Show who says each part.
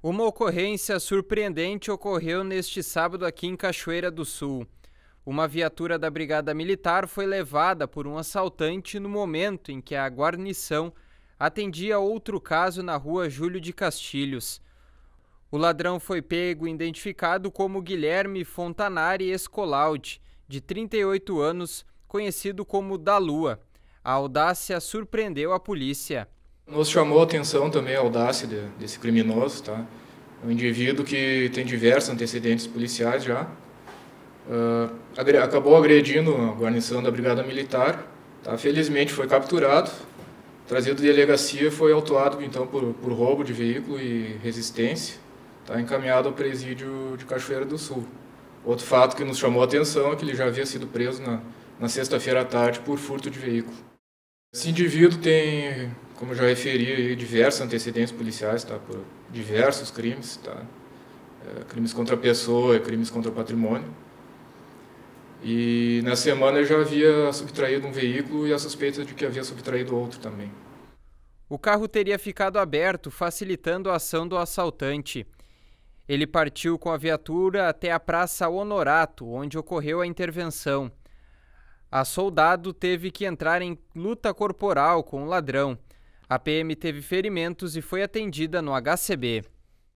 Speaker 1: Uma ocorrência surpreendente ocorreu neste sábado aqui em Cachoeira do Sul. Uma viatura da Brigada Militar foi levada por um assaltante no momento em que a guarnição atendia outro caso na rua Júlio de Castilhos. O ladrão foi pego e identificado como Guilherme Fontanari Escolaud, de 38 anos, conhecido como Da Lua. A audácia surpreendeu a polícia.
Speaker 2: Nos chamou a atenção também a audácia de, desse criminoso, tá? É um indivíduo que tem diversos antecedentes policiais já. Uh, agre acabou agredindo a guarnição da Brigada Militar. Tá? Felizmente foi capturado, trazido de delegacia, foi autuado então por, por roubo de veículo e resistência. Tá? Encaminhado ao presídio de Cachoeira do Sul. Outro fato que nos chamou a atenção é que ele já havia sido preso na, na sexta-feira à tarde por furto de veículo.
Speaker 3: Esse indivíduo tem, como já
Speaker 2: referi, diversos antecedentes policiais, tá? Por diversos crimes, tá? É, crimes contra a pessoa, é, crimes contra o patrimônio. E na semana eu já havia subtraído um veículo e a suspeita de que havia subtraído outro também. O carro teria ficado aberto, facilitando a ação do
Speaker 1: assaltante. Ele partiu com a viatura até a Praça Honorato, onde ocorreu a intervenção. A soldado teve que entrar em luta corporal com o ladrão. A PM teve ferimentos e foi atendida no HCB.